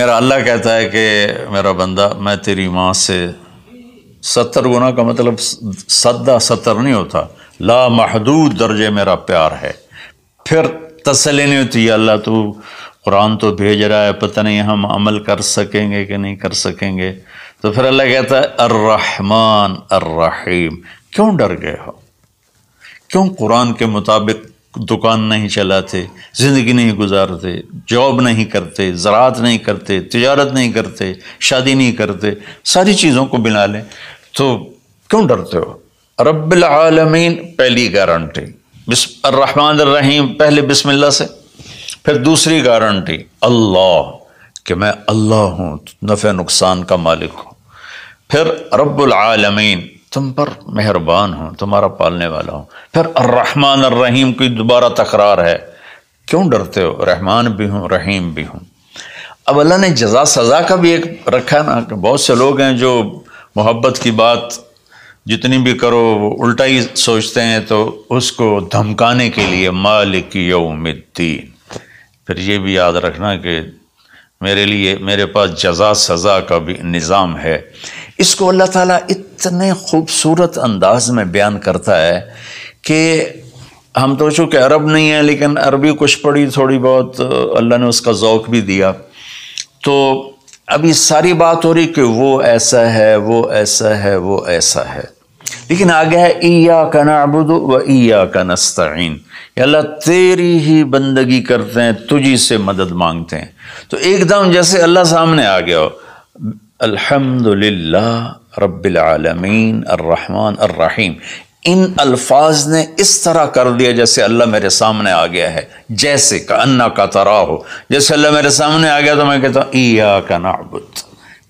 میرا اللہ کہتا ہے کہ میرا بندہ میں تیری ماں سے ستر گنا کا مطلب سدہ ستر نہیں ہوتا لا محدود درجے میرا پیار ہے پھر تسلی نہیں ہوتی اللہ تو قرآن تو بھیج رہا ہے پتہ نہیں ہم عمل کر سکیں گے کہ نہیں کر سکیں گے تو پھر اللہ کہتا ہے الرحمن الرحیم کیوں ڈر گئے ہو کیوں قرآن کے مطابق دکان نہیں چلاتے زندگی نہیں گزارتے جاب نہیں کرتے زراعت نہیں کرتے تجارت نہیں کرتے شادی نہیں کرتے ساری چیزوں کو بنا لیں تو کیوں ڈرتے ہو رب العالمین پہلی گارنٹی بسم الرحمن الرحیم پہلے بسم اللہ سے پھر دوسری گارنٹی اللہ کہ میں اللہ ہوں نفع نقصان کا مالک ہوں پھر رب العالمین تم پر مہربان ہوں تمہارا پالنے والا ہوں پھر الرحمن الرحیم کی دوبارہ تکرار ہے کیوں ڈرتے ہو رحمان بھی ہوں رحیم بھی ہوں اب اللہ نے جزا سزا کا بھی ایک رکھا نا کہ بہت سے لوگ ہیں جو محبت کی بات جتنی بھی کرو وہ الٹا ہی سوچتے ہیں تو اس کو دھمکانے کے لیے مالک یوم الدین پھر یہ بھی یاد رکھنا کہ میرے لیے میرے پاس جزا سزا کا بھی نظام ہے اس کو اللہ تعالیٰ اتنے خوبصورت انداز میں بیان کرتا ہے کہ ہم تو چونکہ عرب نہیں ہیں لیکن عربی کچھ پڑی تھوڑی بہت اللہ نے اس کا ذوق بھی دیا تو ابھی ساری بات ہو رہی کہ وہ ایسا ہے وہ ایسا ہے وہ ایسا ہے لیکن آگے ہے ایا کا نعبد و ایا کا نستعین یا اللہ تیری ہی بندگی کرتے ہیں تجھی سے مدد مانگتے ہیں تو ایک دم جیسے اللہ سامنے آ گیا ہو الحمد للہ رب العالمین الرحمن الرحیم ان الفاظ نے اس طرح کر دیا جیسے اللہ میرے سامنے آ گیا ہے جیسے کا انا کا ترا ہو جیسے اللہ میرے سامنے آ گیا تو میں کہتا ہوں ایا کا نعبد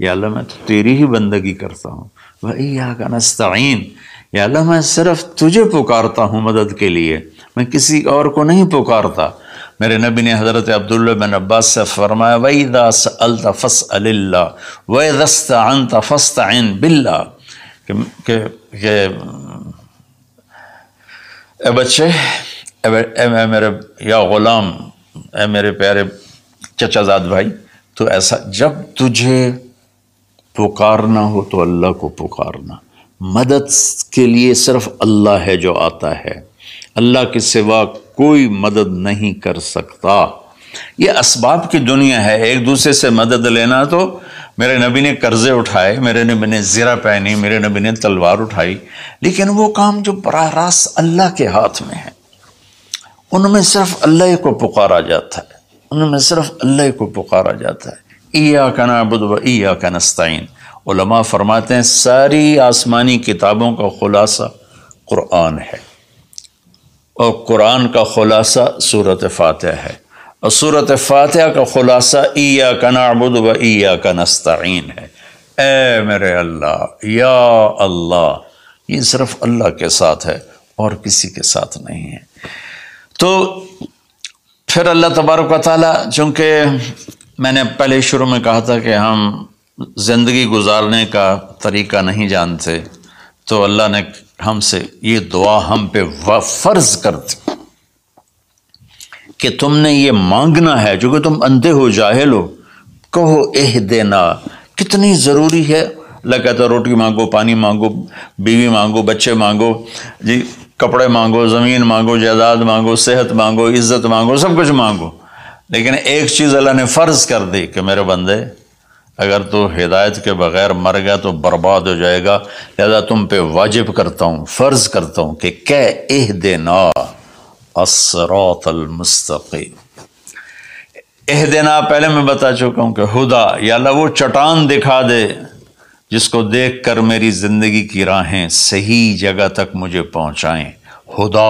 یا اللہ میں تو تیری ہی بندگی کرتا ہوں وہ ایا کا نستعین یا اللہ میں صرف تجھے پکارتا ہوں مدد کے لیے میں کسی اور کو نہیں پکارتا میرے نبی نے حضرت عبداللہ بن عباس سے فرمایا وَإِذَا سَأَلْتَ فَسْأَلِ اللَّهِ وسط ان فَسْتَعِنْ بِاللَّهِ کہ اے بچے اے, میرے یا غلام اے میرے پیارے چچا زاد بھائی تو ایسا جب تجھے پکارنا ہو تو اللہ کو پکارنا مدد کے لیے صرف اللہ ہے جو آتا ہے اللہ کے سوا کوئی مدد نہیں کر سکتا یہ اسباب کی دنیا ہے ایک دوسرے سے مدد لینا تو میرے نبی نے قرضے اٹھائے میرے نبی نے زیرہ پہنی میرے نبی نے تلوار اٹھائی لیکن وہ کام جو براہ راست اللہ کے ہاتھ میں ہے ان میں صرف اللہ کو پکارا جاتا ہے ان میں صرف اللہ کو پکارا جاتا ہے ای نعبد و ایا یا کنستین علماء فرماتے ساری آسمانی کتابوں کا خلاصہ قرآن ہے اور قرآن کا خلاصہ صورت فاتح ہے اور صورت فاتحہ کا خلاصہ ایا کا نعبد و ایا کا نستعین ہے اے میرے اللہ یا اللہ یہ صرف اللہ کے ساتھ ہے اور کسی کے ساتھ نہیں ہے تو پھر اللہ تبارک و تعالیٰ چونکہ میں نے پہلے شروع میں کہا تھا کہ ہم زندگی گزارنے کا طریقہ نہیں جانتے تو اللہ نے ہم سے یہ دعا ہم پہ فرض فرض دی کہ تم نے یہ مانگنا ہے چونکہ تم اندھے ہو جاہل ہو کہو اہ دینا کتنی ضروری ہے اللہ کہتا روٹی مانگو پانی مانگو بیوی مانگو بچے مانگو جی کپڑے مانگو زمین مانگو جائیداد مانگو صحت مانگو عزت مانگو سب کچھ مانگو لیکن ایک چیز اللہ نے فرض کر دی کہ میرے بندے اگر تو ہدایت کے بغیر مر گیا تو برباد ہو جائے گا لہذا تم پہ واجب کرتا ہوں فرض کرتا ہوں کہ کہ اہ دینا المستقیم المستقی دینا پہلے میں بتا چکا ہوں کہ ہدا یا اللہ وہ چٹان دکھا دے جس کو دیکھ کر میری زندگی کی راہیں صحیح جگہ تک مجھے پہنچائیں ہدا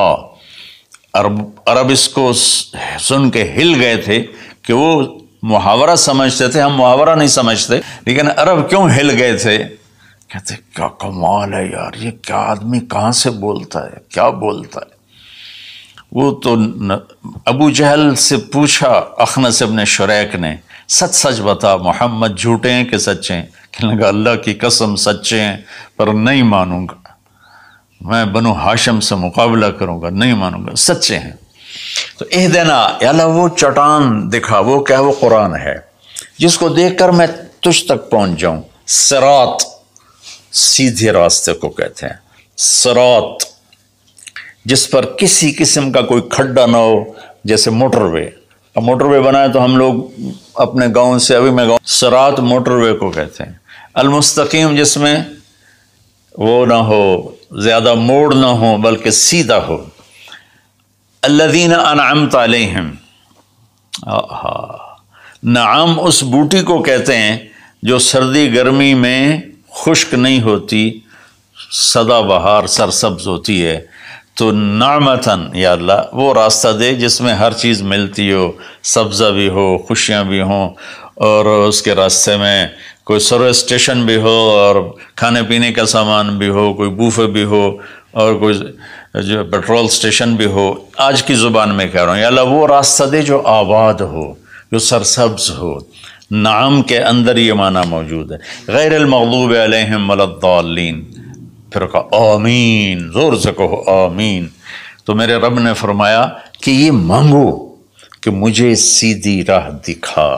عرب عرب اس کو سن کے ہل گئے تھے کہ وہ محاورہ سمجھتے تھے ہم محاورہ نہیں سمجھتے لیکن عرب کیوں ہل گئے تھے کہتے کیا کمال ہے یار یہ کیا آدمی کہاں سے بولتا ہے کیا بولتا ہے وہ تو ابو جہل سے پوچھا اخنس ابن شریک نے سچ سچ بتا محمد جھوٹے ہیں کہ سچے ہیں کہنے لگا اللہ کی قسم سچے ہیں پر نہیں مانوں گا میں بنو ہاشم سے مقابلہ کروں گا نہیں مانوں گا سچے ہیں تو اہ دینا اللہ وہ چٹان دکھا وہ کیا وہ قرآن ہے جس کو دیکھ کر میں تجھ تک پہنچ جاؤں سرات سیدھے راستے کو کہتے ہیں سرات جس پر کسی قسم کا کوئی کھڈا نہ ہو جیسے موٹر وے اب موٹر وے بنائے تو ہم لوگ اپنے گاؤں سے ابھی میں گاؤں سرات موٹر وے کو کہتے ہیں المستقیم جس میں وہ نہ ہو زیادہ موڑ نہ ہو بلکہ سیدھا ہو اللہ علیہم نعم اس بوٹی کو کہتے ہیں جو سردی گرمی میں خشک نہیں ہوتی سدا بہار سرسبز ہوتی ہے تو نعمتن یا اللہ وہ راستہ دے جس میں ہر چیز ملتی ہو سبزہ بھی ہو خوشیاں بھی ہوں اور اس کے راستے میں کوئی سروس اسٹیشن بھی ہو اور کھانے پینے کا سامان بھی ہو کوئی بوفے بھی ہو اور کوئی جو پیٹرول اسٹیشن بھی ہو آج کی زبان میں کہہ رہا ہوں یا اللہ وہ راستہ دے جو آباد ہو جو سرسبز ہو نعم کے اندر یہ معنی موجود ہے غیر المغلوب ولا الضالین پھر کہا آمین زور سے کہو آمین تو میرے رب نے فرمایا کہ یہ مانگو کہ مجھے سیدھی راہ دکھا